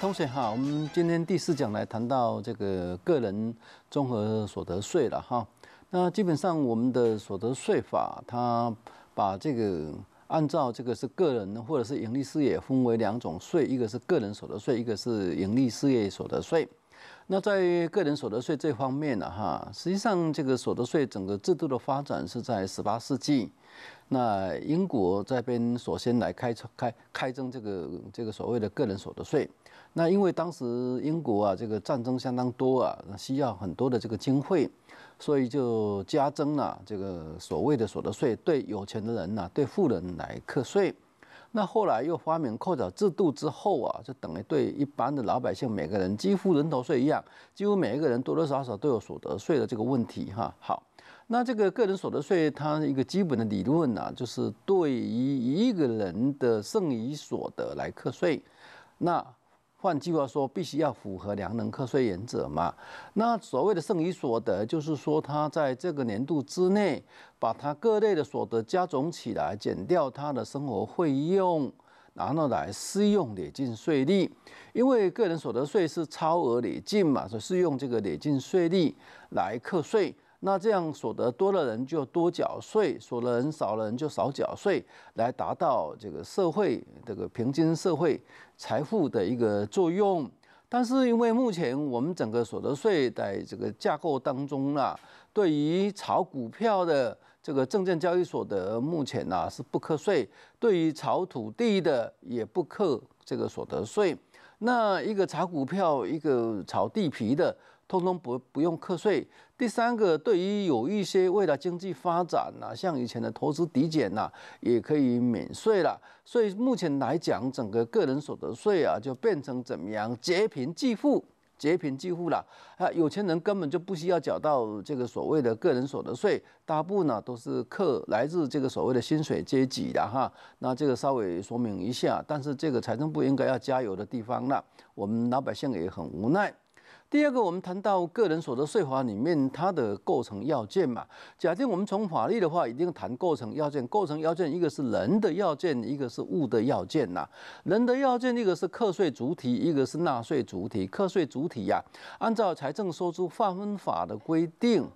同学好，我们今天第四讲来谈到这个个人综合所得税了哈。那基本上我们的所得税法，它把这个按照这个是个人或者是盈利事业分为两种税，一个是个人所得税，一个是盈利事业所得税。那在个人所得税这方面呢，哈，实际上这个所得税整个制度的发展是在十八世纪。那英国这边首先来开开开征这个这个所谓的个人所得税，那因为当时英国啊这个战争相当多啊，需要很多的这个经费，所以就加征了这个所谓的所得税，对有钱的人呢，对富人来课税。那后来又发明扣缴制度之后啊，就等于对一般的老百姓每个人几乎人头税一样，几乎每一个人多多少少都有所得税的这个问题哈。好。那这个个人所得税它一个基本的理论呢，就是对于一个人的剩余所得来课税。那换句话说，必须要符合良能课税原则嘛。那所谓的剩余所得，就是说他在这个年度之内，把他各类的所得加总起来，减掉他的生活费用，然后来适用累进税率。因为个人所得税是超额累进嘛，所以适用这个累进税率来课税。那这样所得多的人就多缴税，所得人少的人就少缴税，来达到这个社会这个平均社会财富的一个作用。但是因为目前我们整个所得税在这个架构当中呢，对于炒股票的这个证券交易所的，目前呢是不课税；对于炒土地的也不课这个所得税。那一个炒股票，一个炒地皮的，通通不不用课税。第三个，对于有一些为了经济发展呐，像以前的投资抵减呐，也可以免税了。所以目前来讲，整个个人所得税啊，就变成怎么样？截贫济富，截贫济富了。啊，有钱人根本就不需要缴到这个所谓的个人所得税，大部分呢都是客来自这个所谓的薪水阶级的哈。那这个稍微说明一下，但是这个财政部应该要加油的地方了。我们老百姓也很无奈。第二个，我们谈到个人所得税法里面它的构成要件嘛。假定我们从法律的话，已经谈构成要件。构成要件一个是人的要件，一个是物的要件呐。人的要件一个是课税主体，一个是纳税主体。课税主体呀，按照财政收支划分法的规定，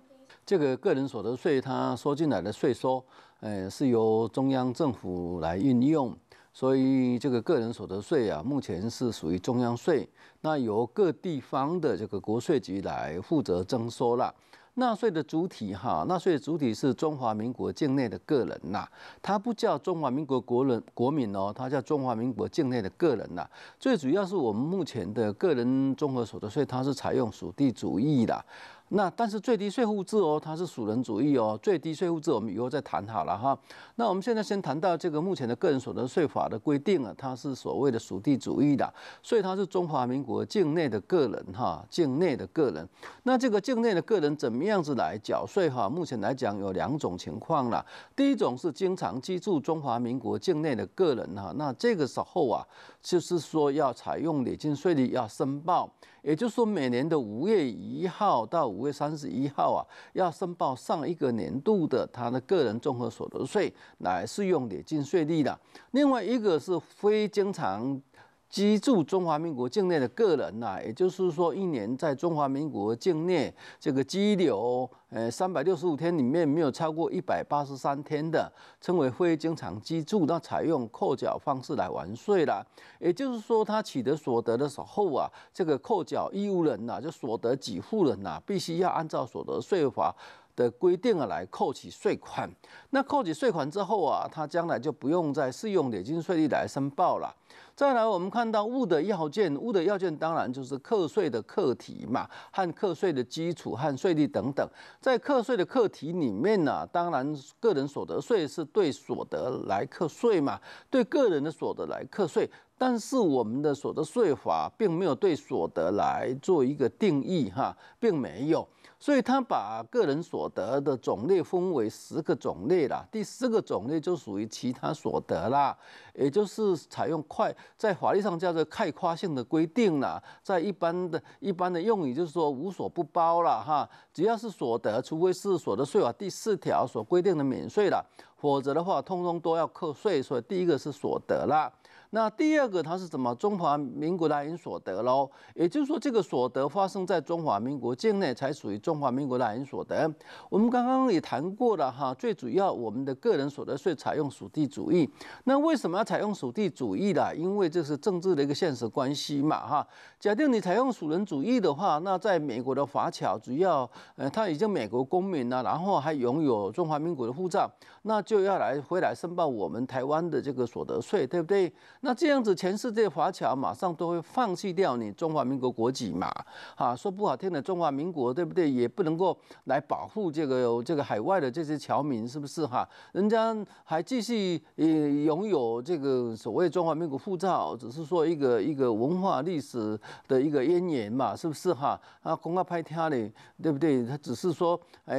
这个个人所得税它收进来的税收，呃，是由中央政府来运用。所以这个个人所得税啊，目前是属于中央税，那由各地方的这个国税局来负责征收了。纳税的主体哈，纳税的主体是中华民国境内的个人呐，它不叫中华民国国人国民哦，它叫中华民国境内的个人呐。最主要是我们目前的个人综合所得税，它是采用属地主义的。那但是最低税负制哦，它是属人主义哦。最低税负制我们以后再谈好了哈。那我们现在先谈到这个目前的个人所得税法的规定啊，它是所谓的属地主义的，所以它是中华民国境内的个人哈，境内的个人。那这个境内的个人怎么样子来缴税哈？目前来讲有两种情况了，第一种是经常居住中华民国境内的个人哈，那这个时候啊，就是说要采用累进税率要申报。也就是说，每年的五月一号到五月三十一号啊，要申报上一个年度的他的个人综合所得税来适用累进税率的。另外一个是非经常。居住中华民国境内的个人呐，也就是说，一年在中华民国境内这个居留，呃，三百六十五天里面没有超过一百八十三天的，称为非经常居住，那采用扣缴方式来完税啦。也就是说，他取得所得的时候啊，这个扣缴义务人呐，就所得给付人呐，必须要按照所得税法。的规定啊，来扣起税款。那扣起税款之后啊，他将来就不用再适用累进税率来申报了。再来，我们看到物的要件，物的要件当然就是课税的课题嘛，和课税的基础和税率等等。在课税的课题里面呢，当然个人所得税是对所得来课税嘛，对个人的所得来课税。但是我们的所得税法并没有对所得来做一个定义哈，并没有。所以，他把个人所得的种类分为十个种类啦，第十个种类就属于其他所得啦，也就是采用快在法律上叫做概括性的规定啦，在一般的、一般的用语就是说无所不包了哈，只要是所得，除非是所得税法第四条所规定的免税啦，否则的话通通都要扣税。所以，第一个是所得了。那第二个，它是什么？中华民国的因所得喽，也就是说，这个所得发生在中华民国境内才属于中华民国的因所得。我们刚刚也谈过了哈，最主要我们的个人所得税采用属地主义。那为什么要采用属地主义的？因为这是政治的一个现实关系嘛哈。假定你采用属人主义的话，那在美国的华侨，主要呃他已经美国公民了，然后还拥有中华民国的护照。那就要来回来申报我们台湾的这个所得税，对不对？那这样子，全世界华侨马上都会放弃掉你中华民国国籍嘛？哈，说不好听的，中华民国对不对？也不能够来保护这个这个海外的这些侨民，是不是哈？人家还继续呃拥有这个所谓中华民国护照，只是说一个一个文化历史的一个渊源嘛，是不是哈？啊，公告拍天嘞，对不对？他只是说，哎，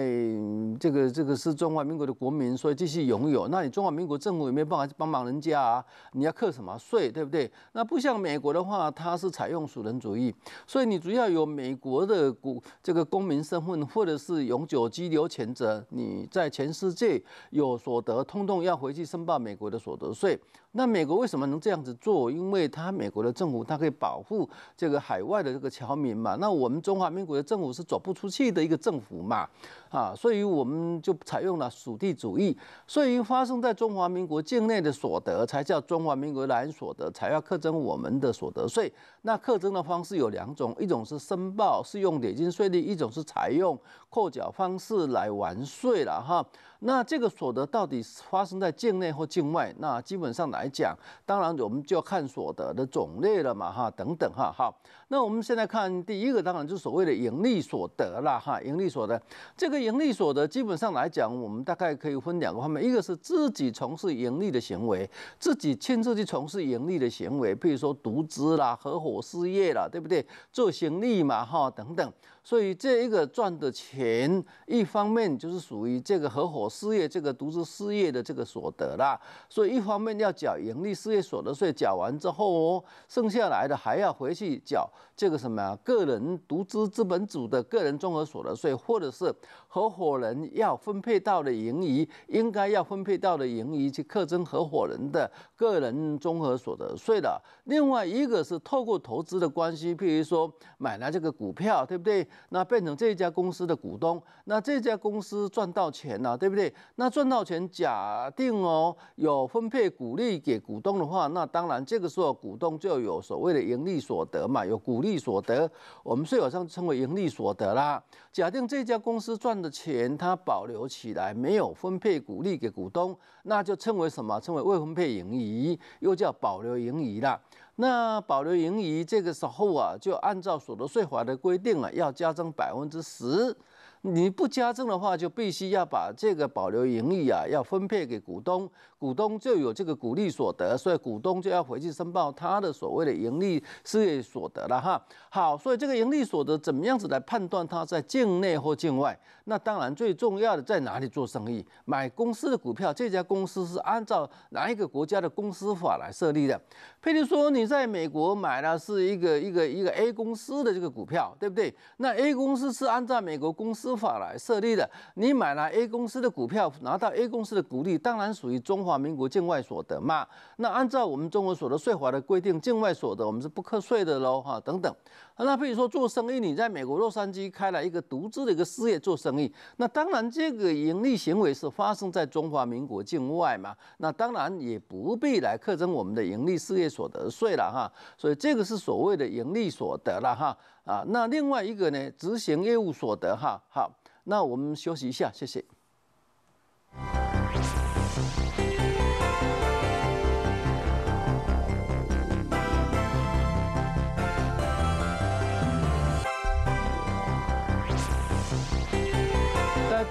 这个这个是中华民国的国民，所以。继续拥有，那你中华民国政府有没有办法去帮忙人家啊？你要课什么税，对不对？那不像美国的话，它是采用属人主义，所以你只要有美国的股这个公民身份或者是永久居留权者，你在全世界有所得，通通要回去申报美国的所得税。那美国为什么能这样子做？因为它美国的政府它可以保护这个海外的这个侨民嘛。那我们中华民国的政府是走不出去的一个政府嘛，啊，所以我们就采用了属地主义，所以发生在中华民国境内的所得才叫中华民国人所得，才要课征我们的所得税。那课征的方式有两种，一种是申报是用累进税率，一种是采用扣缴方式来完税了哈。那这个所得到底发生在境内或境外？那基本上来讲，当然我们就要看所得的种类了嘛，哈，等等，哈，好。那我们现在看第一个，当然就是所谓的盈利所得了哈。盈利所得这个盈利所得，基本上来讲，我们大概可以分两个方面：一个是自己从事盈利的行为，自己亲自去从事盈利的行为，譬如说独资啦、合伙事业啦，对不对？做行利嘛，哈，等等。所以这一个赚的钱，一方面就是属于这个合伙事业、这个独资事业的这个所得啦。所以一方面要缴盈利事业所得税，缴完之后哦，剩下来的还要回去缴。这个什么个人独资资本组的个人综合所得税，或者是合伙人要分配到的盈余，应该要分配到的盈余去课征合伙人的个人综合所得税的。另外一个是透过投资的关系，譬如说买了这个股票，对不对？那变成这家公司的股东，那这家公司赚到钱了，对不对？那赚到钱，假定哦有分配股利给股东的话，那当然这个时候股东就有所谓的盈利所得嘛，有。股利所得，我们税法上称为盈利所得啦。假定这家公司赚的钱，它保留起来没有分配股利给股东，那就称为什么？称为未分配盈余，又叫保留盈余啦。那保留盈余这个时候啊，就按照所得税法的规定啊，要加征百分之十。你不加征的话，就必须要把这个保留盈余啊，要分配给股东。股东就有这个股利所得，所以股东就要回去申报他的所谓的盈利事业所得了哈。好，所以这个盈利所得怎么样子来判断他在境内或境外？那当然最重要的在哪里做生意，买公司的股票，这家公司是按照哪一个国家的公司法来设立的？譬如说你在美国买了是一个一个一个 A 公司的这个股票，对不对？那 A 公司是按照美国公司法来设立的，你买了 A 公司的股票，拿到 A 公司的股利，当然属于中。中华民国境外所得嘛，那按照我们中国所得税法的规定，境外所得我们是不课税的喽哈，等等。那比如说做生意，你在美国洛杉矶开了一个独自的一个事业做生意，那当然这个盈利行为是发生在中华民国境外嘛，那当然也不必来课征我们的盈利事业所得税了哈。所以这个是所谓的盈利所得了哈啊。那另外一个呢，执行业务所得哈。好，那我们休息一下，谢谢。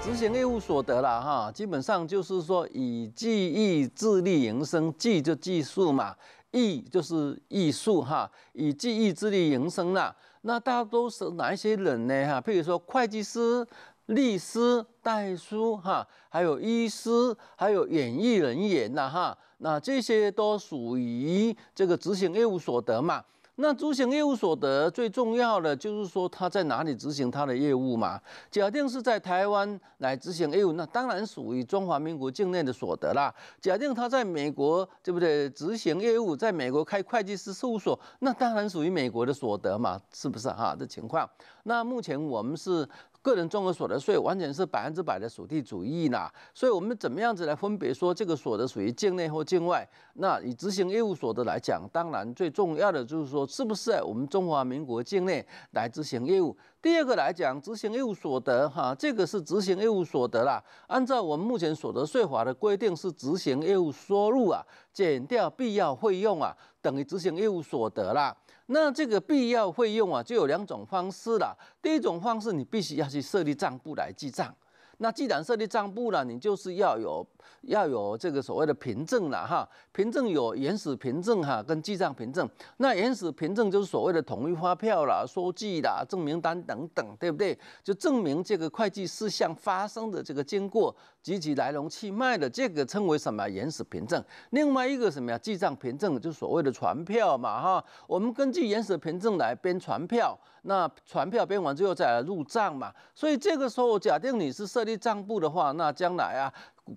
执行业务所得了哈，基本上就是说以技艺自力营生，技就技术嘛，艺就是艺术哈，以技艺自力营生啦。那大家都是哪一些人呢哈？譬如说会计师、律师、代书哈，还有医师，还有演艺人员呐哈，那这些都属于这个执行业务所得嘛。那执行业务所得，最重要的就是说他在哪里执行他的业务嘛。假定是在台湾来执行业务，那当然属于中华民国境内的所得啦。假定他在美国，对不对？执行业务，在美国开会计师事务所，那当然属于美国的所得嘛，是不是哈？这情况。那目前我们是。个人综合所得税完全是百分之百的属地主义呐，所以我们怎么样子来分别说这个所得属于境内或境外？那以执行业务所得来讲，当然最重要的就是说，是不是我们中华民国境内来执行业务？第二个来讲，执行业务所得哈，这个是执行业务所得啦。按照我们目前所得税法的规定，是执行业务收入啊，减掉必要费用啊，等于执行业务所得啦。那这个必要费用啊，就有两种方式啦。第一种方式，你必须要去设立账簿来记账。那既然设立账簿了，你就是要有要有这个所谓的凭证了哈。凭证有原始凭证哈，跟记账凭证。那原始凭证就是所谓的统一发票了、收据啦、证明单等等，对不对？就证明这个会计事项发生的这个经过。及其来龙去脉的，这个称为什么原始凭证？另外一个什么呀？记账凭证，就所谓的传票嘛，哈。我们根据原始凭证来编传票，那传票编完之后再来入账嘛。所以这个时候，假定你是设立账簿的话，那将来啊，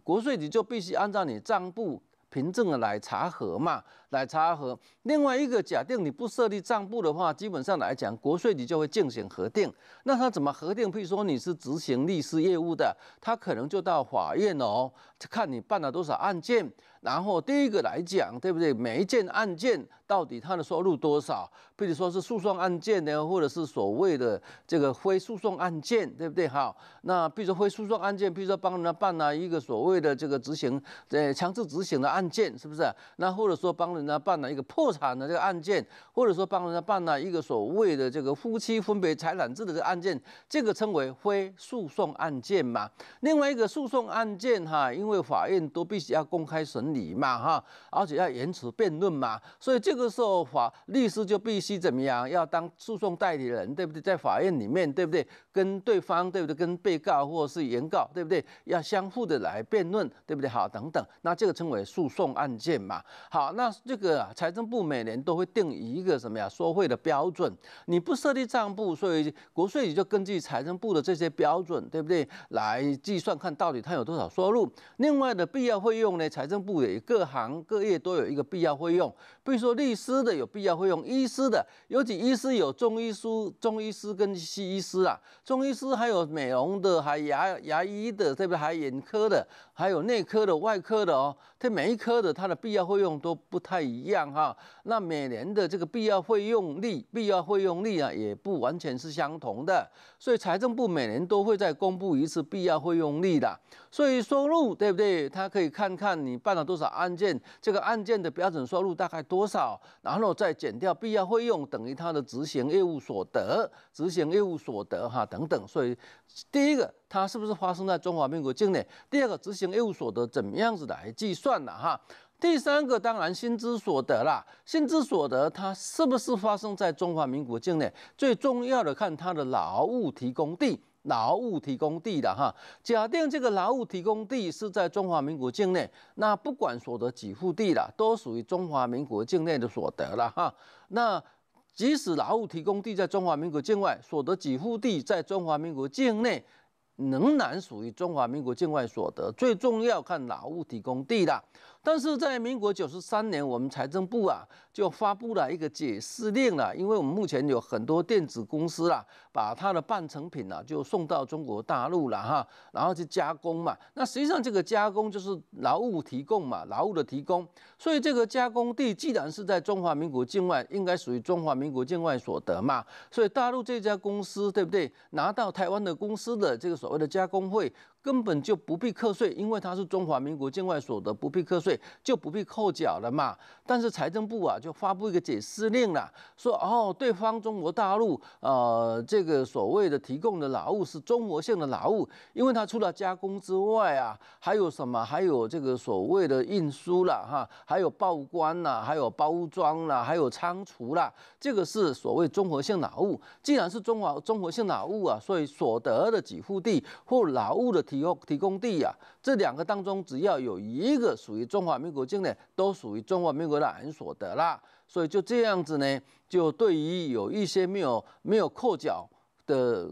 国税局就必须按照你账簿凭证来查核嘛。来查核。另外一个假定你不设立账簿的话，基本上来讲，国税局就会进行核定。那他怎么核定？譬如说你是执行律师业务的，他可能就到法院哦，看你办了多少案件。然后第一个来讲，对不对？每一件案件到底他的收入多少？譬如说是诉讼案件呢，或者是所谓的这个非诉讼案件，对不对？好，那譬如说非诉讼案件，譬如说帮人家办了一个所谓的这个执行呃强制执行的案件，是不是？那或者说帮。人家办了一个破产的这个案件，或者说帮人家办了一个所谓的这个夫妻分别财产制的这个案件，这个称为非诉讼案件嘛。另外一个诉讼案件哈，因为法院都必须要公开审理嘛哈，而且要延迟辩论嘛，所以这个时候法律师就必须怎么样，要当诉讼代理人，对不对？在法院里面，对不对？跟对方，对不对？跟被告或者是原告，对不对？要相互的来辩论，对不对？好，等等。那这个称为诉讼案件嘛。好，那。这个啊，财政部每年都会定一个什么呀？收费的标准。你不设立账簿，所以国税局就根据财政部的这些标准，对不对？来计算看到底它有多少收入。另外的必要费用呢？财政部也各行各业都有一个必要费用，比如说律师的有必要费用，医师的，尤其医师有中医师、中医师跟西医师啊，中医师还有美容的，还牙牙医的，这边还眼科的，还有内科的、外科的哦。这每一科的它的必要费用都不太。一样哈，那每年的这个必要费用率、必要费用率啊，也不完全是相同的，所以财政部每年都会再公布一次必要费用率的。所以收入对不对？他可以看看你办了多少案件，这个案件的标准收入大概多少，然后再减掉必要费用，等于他的执行业务所得、执行业务所得哈等等。所以，第一个，它是不是发生在中华民国境内？第二个，执行业务所得怎么样子来计算的哈？第三个当然薪资所得啦，薪资所得它是不是发生在中华民国境内？最重要的看它的劳务提供地，劳务提供地的哈。假定这个劳务提供地是在中华民国境内，那不管所得给付地的，都属于中华民国境内的所得了哈。那即使劳务提供地在中华民国境外，所得给付地在中华民国境内，仍然属于中华民国境外所得。最重要看劳务提供地的。但是在民国九十三年，我们财政部啊就发布了一个解释令了，因为我们目前有很多电子公司啦，把它的半成品啊就送到中国大陆了哈，然后去加工嘛。那实际上这个加工就是劳务提供嘛，劳务的提供，所以这个加工地既然是在中华民国境外，应该属于中华民国境外所得嘛。所以大陆这家公司对不对？拿到台湾的公司的这个所谓的加工费。根本就不必课税，因为它是中华民国境外所得，不必课税就不必扣缴了嘛。但是财政部啊就发布一个解释令了，说哦，对方中国大陆呃这个所谓的提供的劳务是综合性的劳务，因为它除了加工之外啊，还有什么？还有这个所谓的运输啦，哈，还有报关啦，还有包装啦，还有仓储啦，这个是所谓综合性劳务。既然是中华综合性劳务啊，所以所得的给付地或劳务的。提供提供地呀，这两个当中只要有一个属于中华民国境内，都属于中华民国的很所得啦。所以就这样子呢，就对于有一些没有没有扣缴的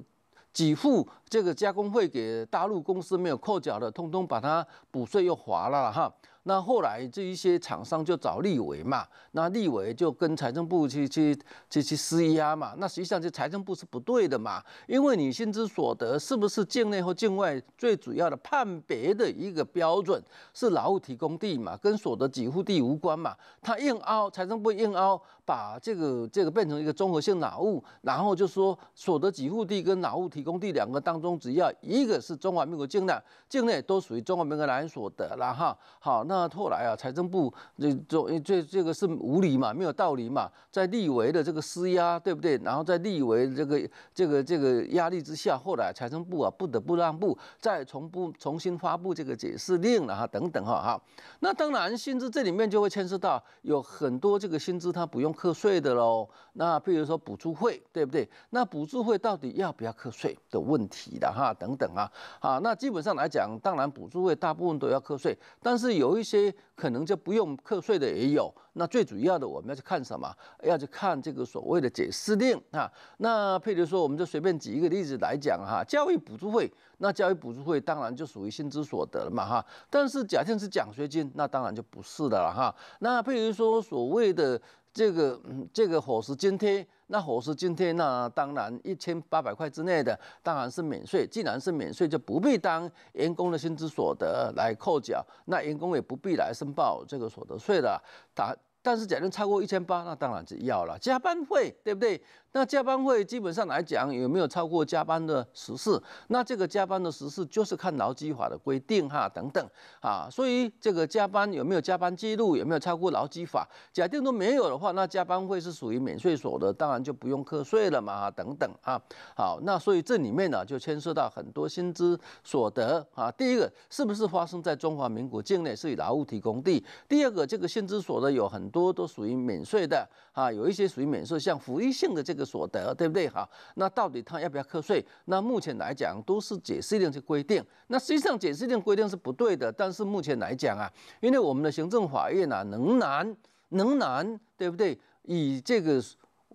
几户这个加工费给大陆公司没有扣缴的，通通把它补税又划了哈。那后来这一些厂商就找立委嘛，那立委就跟财政部去去去去施压嘛，那实际上这财政部是不对的嘛，因为你薪资所得是不是境内或境外最主要的判别的一个标准是劳务提供地嘛，跟所得给付地无关嘛，他硬拗财政部硬拗。把这个这个变成一个综合性劳务，然后就说所得给付地跟劳务提供地两个当中，只要一个是中华民国境内，境内都属于中华民国来所得了哈。好，那后来啊，财政部这这这这个是无理嘛，没有道理嘛，在立委的这个施压，对不对？然后在立委这个这个这个压力之下，后来财政部啊不得不让步，再重不重新发布这个解释令了哈，等等哈，哈。那当然薪资这里面就会牵涉到有很多这个薪资它不用。课税的喽，那比如说补助费，对不对？那补助费到底要不要课税的问题的哈，等等啊，啊，那基本上来讲，当然补助费大部分都要课税，但是有一些可能就不用课税的也有。那最主要的我们要去看什么？要去看这个所谓的解释令啊。那譬如说，我们就随便举一个例子来讲哈，教育补助费，那教育补助费当然就属于薪资所得了嘛哈。但是假定是奖学金，那当然就不是的了哈。那譬如说所谓的。这个这个伙食津贴，那伙食津贴那当然一千八百块之内的，当然是免税。既然是免税，就不必当员工的薪资所得来扣缴，那员工也不必来申报这个所得税了。打，但是假如超过一千八，那当然就要了加班费，对不对？那加班费基本上来讲有没有超过加班的时事？那这个加班的时事就是看劳基法的规定哈等等啊，所以这个加班有没有加班记录，有没有超过劳基法？假定都没有的话，那加班费是属于免税所得，当然就不用课税了嘛等等啊。好，那所以这里面呢就牵涉到很多薪资所得啊。第一个是不是发生在中华民国境内是以劳务提供地？第二个这个薪资所得有很多都属于免税的啊，有一些属于免税，像福利性的这个。所得对不对？好，那到底他要不要课税？那目前来讲都是解释令去规定。那实际上解释令规定是不对的，但是目前来讲啊，因为我们的行政法院啊能难能难，对不对？以这个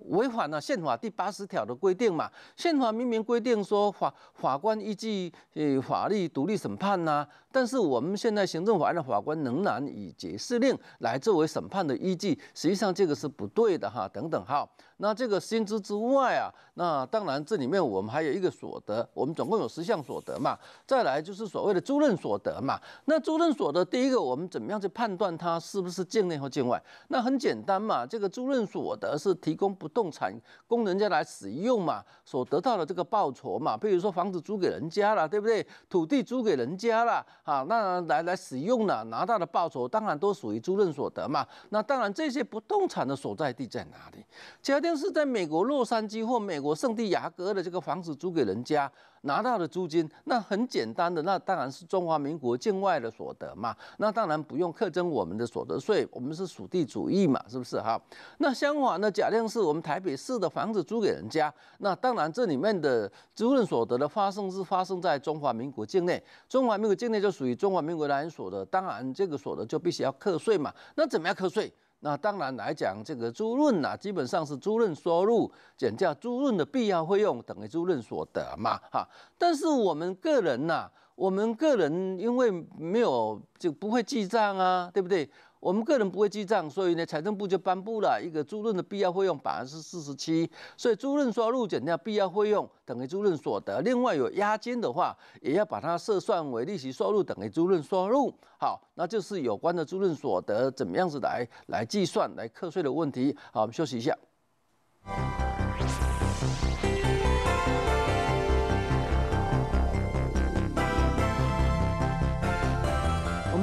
违反了宪法第八十条的规定嘛？宪法明明规定说法法官依据呃法律独立审判呐。但是我们现在行政法院的法官仍然以解释令来作为审判的依据，实际上这个是不对的哈。等等，哈。那这个薪资之外啊，那当然这里面我们还有一个所得，我们总共有十项所得嘛。再来就是所谓的租赁所得嘛。那租赁所得第一个，我们怎么样去判断它是不是境内或境外？那很简单嘛，这个租赁所得是提供不动产供人家来使用嘛，所得到的这个报酬嘛，比如说房子租给人家了，对不对？土地租给人家了。啊，那来来使用呢？拿到的报酬当然都属于租赁所得嘛。那当然，这些不动产的所在地在哪里？假定是在美国洛杉矶或美国圣地亚哥的这个房子租给人家。拿到的租金，那很简单的，那当然是中华民国境外的所得嘛，那当然不用课征我们的所得税，我们是属地主义嘛，是不是哈？那相反呢，假定是我们台北市的房子租给人家，那当然这里面的租赁所得的发生是发生在中华民国境内，中华民国境内就属于中华民国来源所得，当然这个所得就必须要课税嘛，那怎么样课税？那当然来讲，这个租润啊，基本上是租润收入减掉租润的必要费用等于租润所得嘛，哈。但是我们个人呐，我们个人因为没有就不会记账啊，对不对？我们个人不会记账，所以呢，财政部就颁布了一个租赁的必要费用百分之四十七，所以租赁收入减掉必要费用等于租赁所得。另外有押金的话，也要把它设算为利息收入，等于租赁收入。好，那就是有关的租赁所得怎么样子来来计算来课税的问题。好，我们休息一下。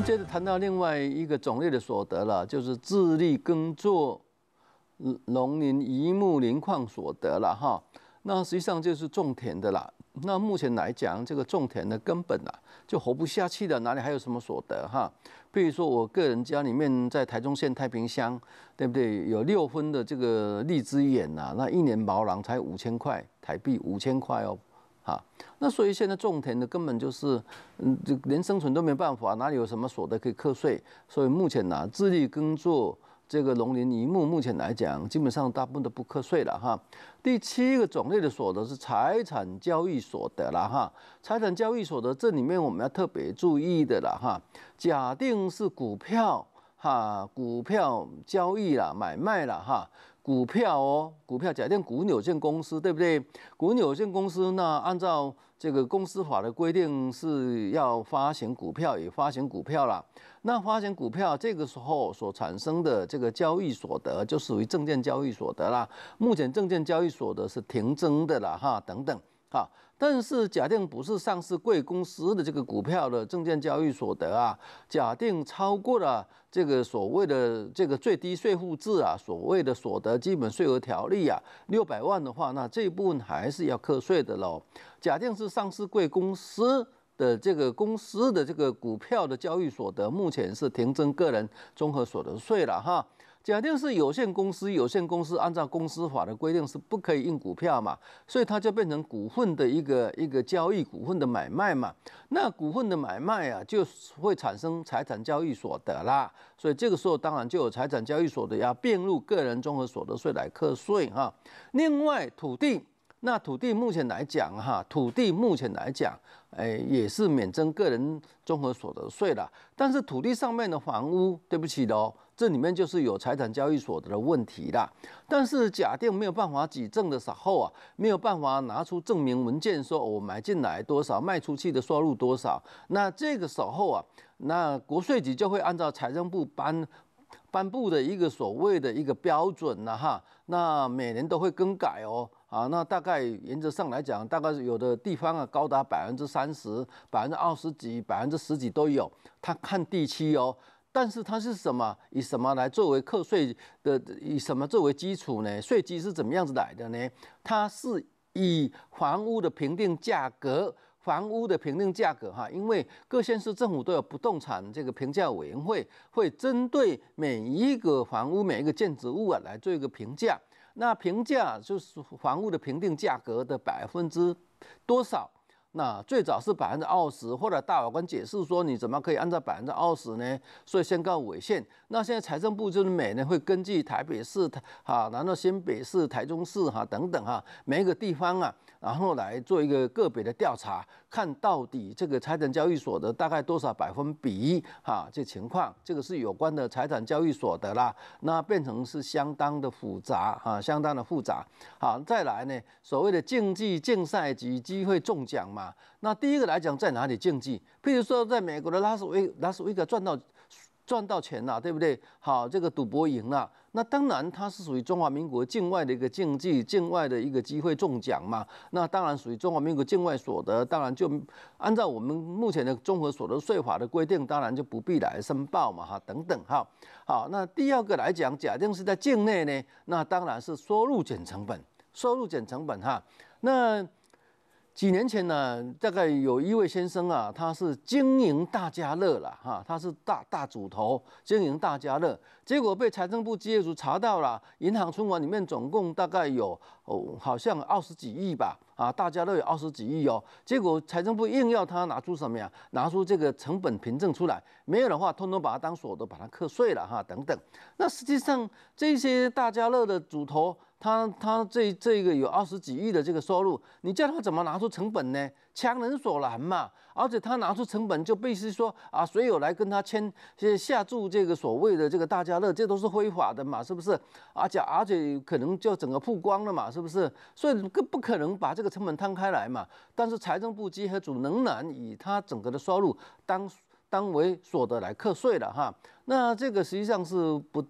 接着谈到另外一个种类的所得了，就是自力耕作、农林、一木、林矿所得了哈。那实际上就是种田的啦。那目前来讲，这个种田的根本啊，就活不下去的，哪里还有什么所得哈？譬如说我个人家里面在台中县太平乡，对不对？有六分的这个荔枝眼呐，那一年毛囊才五千块台币，五千块哦。啊，那所以现在种田的根本就是，嗯，就连生存都没办法，哪里有什么所得可以课税？所以目前呢，自力耕作这个农林渔牧，目前来讲，基本上大部分都不课税了哈。第七个种类的所得是财产交易所得了哈，财产交易所得这里面我们要特别注意的了哈，假定是股票哈，股票交易了买卖了哈。股票哦，股票假定股有限公司对不对？股有限公司那按照这个公司法的规定是要发行股票，也发行股票了。那发行股票这个时候所产生的这个交易所得就属于证券交易所得了。目前证券交易所得是停征的了哈，等等。好，但是假定不是上市贵公司的这个股票的证券交易所得啊，假定超过了这个所谓的这个最低税负制啊，所谓的所得基本税额条例啊六百万的话，那这一部分还是要课税的喽。假定是上市贵公司的这个公司的这个股票的交易所得，目前是停征个人综合所得税了哈。假定是有限公司，有限公司按照公司法的规定是不可以印股票嘛，所以它就变成股份的一个一个交易，股份的买卖嘛。那股份的买卖啊，就会产生财产交易所得啦。所以这个时候当然就有财产交易所得要并入个人综合所得税来课税哈。另外土地，那土地目前来讲哈，土地目前来讲，哎，也是免征个人综合所得税了。但是土地上面的房屋，对不起的哦，这里面就是有财产交易所的问题啦。但是假定没有办法举证的时候啊，没有办法拿出证明文件，说我买进来多少，卖出去的收入多少，那这个时候啊，那国税局就会按照财政部颁颁布的一个所谓的一个标准啊、哈，那每年都会更改哦啊，那大概原则上来讲，大概有的地方啊，高达百分之三十、百分之二十几、百分之十几都有，它看地区哦。但是它是什么？以什么来作为课税的？以什么作为基础呢？税基是怎么样子来的呢？它是以房屋的评定价格，房屋的评定价格哈，因为各县市政府都有不动产这个评价委员会，会针对每一个房屋、每一个建筑物啊来做一个评价。那评价就是房屋的评定价格的百分之多少？那最早是百分之二十，或者大法官解释说，你怎么可以按照百分之二十呢？所以先告违宪。那现在财政部就是每呢会根据台北市、哈，然后新北市、台中市、哈等等哈，每一个地方啊，然后来做一个个别的调查。看到底这个财产交易所的大概多少百分比啊？这情况，这个是有关的财产交易所的啦。那变成是相当的复杂啊，相当的复杂。好，再来呢，所谓的竞技、竞赛及机会中奖嘛。那第一个来讲在哪里竞技？譬如说，在美国的拉斯维拉斯维加赚到赚到钱了，对不对？好，这个赌博赢了。那当然，它是属于中华民国境外的一个竞技，境外的一个机会中奖嘛？那当然属于中华民国境外所得，当然就按照我们目前的综合所得税法的规定，当然就不必来申报嘛哈，等等哈。好，那第二个来讲，假定是在境内呢，那当然是收入减成本，收入减成本哈。那几年前呢，大概有一位先生啊，他是经营大家乐了哈，他是大大主头经营大家乐，结果被财政部稽核查到了，银行存款里面总共大概有哦，好像二十几亿吧啊，大家都有二十几亿哦，结果财政部硬要他拿出什么呀？拿出这个成本凭证出来，没有的话，通通把它当所得把它课税了哈等等。那实际上这些大家乐的主头，他他这这个有二十几亿的这个收入，你叫他怎么拿出成本呢？强人所难嘛。而且他拿出成本就必须说啊，谁有来跟他签，下注这个所谓的这个大家乐，这都是非法的嘛，是不是？而且而且可能就整个曝光了嘛，是不是？所以更不可能把这个成本摊开来嘛。但是财政部稽合组仍然以他整个的收入当当为所得来课税了哈，那这个实际上是不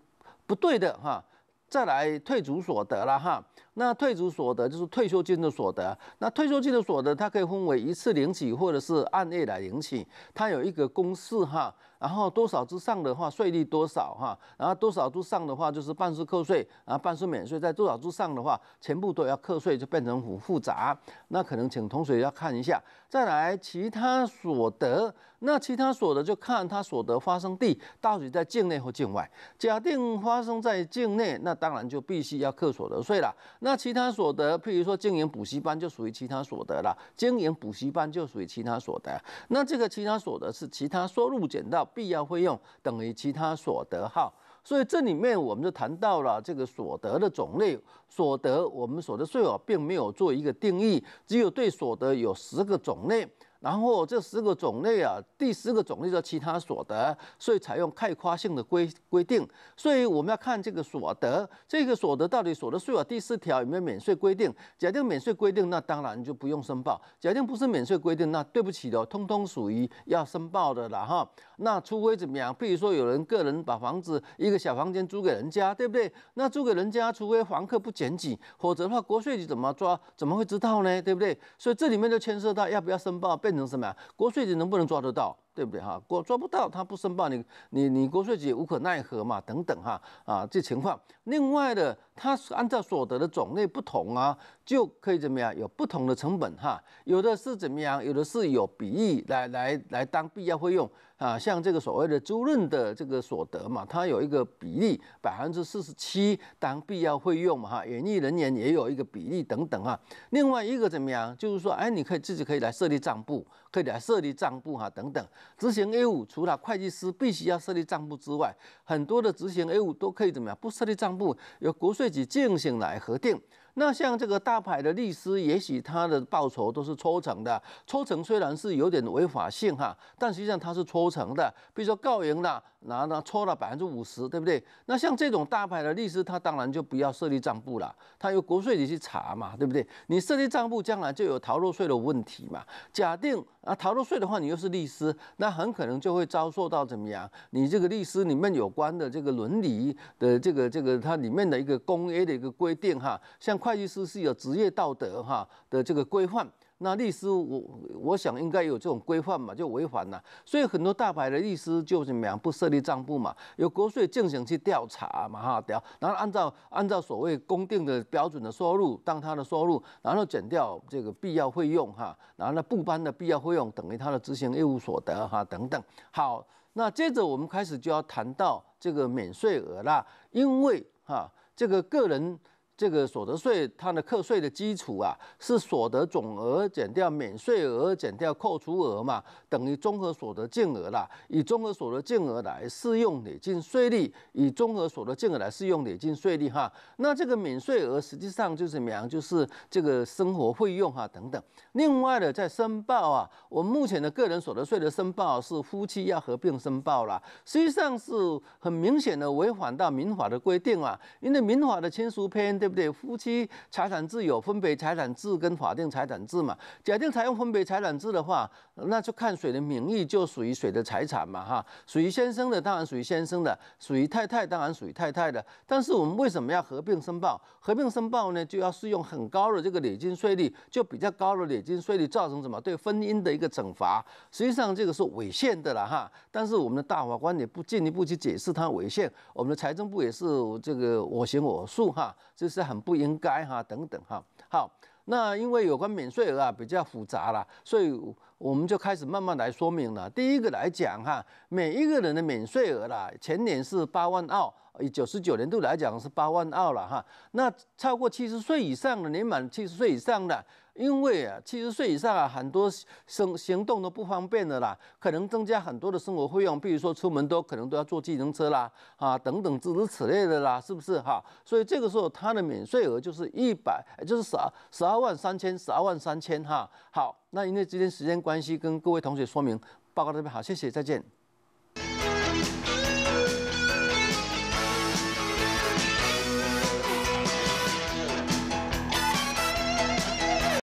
不对的哈。再来退足所得了哈，那退足所得就是退休金的所得，那退休金的所得它可以分为一次领取或者是按月来领取，它有一个公式哈。然后多少之上的话，税率多少哈？然后多少之上的话，就是半数扣税，然后半数免税。在多少之上的话，全部都要扣税，就变成很复杂。那可能请同学要看一下。再来其他所得，那其他所得就看它所得发生地到底在境内或境外。假定发生在境内，那当然就必须要课所得税了。那其他所得，譬如说经营补习班，就属于其他所得了。经营补习班就属于其他所得。那这个其他所得是其他收入减到。必要费用等于其他所得号，所以这里面我们就谈到了这个所得的种类。所得，我们所得税哦，并没有做一个定义，只有对所得有十个种类。然后这十个种类啊，第十个种类叫其他所得，所以采用概括性的规规定。所以我们要看这个所得，这个所得到底所得税法第四条有没有免税规定？假定免税规定，那当然就不用申报；假定不是免税规定，那对不起的，通通属于要申报的了哈。那除非怎么样？比如说有人个人把房子一个小房间租给人家，对不对？那租给人家，除非房客不检举，否则的话国税局怎么抓？怎么会知道呢？对不对？所以这里面就牵涉到要不要申报被。变成什么呀？国税局能不能抓得到，对不对哈？国抓不到，他不申报，你你你国税局无可奈何嘛？等等哈啊，这情况。另外的，他按照所得的种类不同啊，就可以怎么样，有不同的成本哈。有的是怎么样？有的是有比例来来来当必要费用。啊，像这个所谓的租赁的这个所得嘛，它有一个比例百分之四十七当必要费用嘛哈，演艺人员也有一个比例等等啊。另外一个怎么样，就是说，哎，你可以自己可以来设立账簿，可以来设立账簿哈等等。执行 A 五，除了会计师必须要设立账簿之外，很多的执行 A 五都可以怎么样不设立账簿，由国税局进行来核定。那像这个大牌的律师，也许他的报酬都是抽成的，抽成虽然是有点违法性哈，但实际上他是抽成的。比如说告赢了。然后呢，抽了百分之五十，对不对？那像这种大牌的律师，他当然就不要设立账簿了，他由国税局去查嘛，对不对？你设立账簿，将来就有逃漏税的问题嘛。假定啊，逃漏税的话，你又是律师，那很可能就会遭受到怎么样？你这个律师里面有关的这个伦理的这个这个，它里面的一个公约的一个规定哈，像会计师是有职业道德哈的这个规范。那律师，我我想应该有这种规范嘛，就违反了，所以很多大牌的律师就是样不设立账簿嘛，由国税进行去调查嘛哈，调，然后按照按照所谓公定的标准的收入当他的收入，然后减掉这个必要费用哈，然后呢不搬的必要费用等于他的执行业务所得哈等等。好，那接着我们开始就要谈到这个免税额啦，因为哈这个个人。这个所得税它的课税的基础啊，是所得总额减掉免税额减掉扣除额嘛，等于综合所得净额啦。以综合所得净额来适用累进税率，以综合所得净额来适用累进税率哈。那这个免税额实际上就是样？就是这个生活费用哈等等。另外的在申报啊，我目前的个人所得税的申报是夫妻要合并申报啦，实际上是很明显的违反到民法的规定啊，因为民法的亲属篇对。对夫妻财产制有分别财产制跟法定财产制嘛？假定采用分别财产制的话，那就看谁的名义就属于谁的财产嘛哈，属于先生的当然属于先生的，属于太太当然属于太太的。但是我们为什么要合并申报？合并申报呢，就要适用很高的这个累进税率，就比较高的累进税率造成什么对婚姻的一个惩罚？实际上这个是违宪的了哈。但是我们的大法官也不进一步去解释它违宪，我们的财政部也是这个我行我素哈，就是。这很不应该哈，等等哈。好，那因为有关免税额啊比较复杂了，所以我们就开始慢慢来说明了。第一个来讲哈，每一个人的免税额啦，前年是八万澳，九十九年度来讲是八万澳了哈。那超过七十岁以上的，年满七十岁以上的。因为啊，七十岁以上啊，很多生行动都不方便的啦，可能增加很多的生活费用，比如说出门都可能都要坐计程车啦，啊等等诸如此类的啦，是不是哈？所以这个时候他的免税额就是一百，就是十二十二万三千，十二万三千哈。好，那因为今天时间关系，跟各位同学说明报告这边好，谢谢，再见。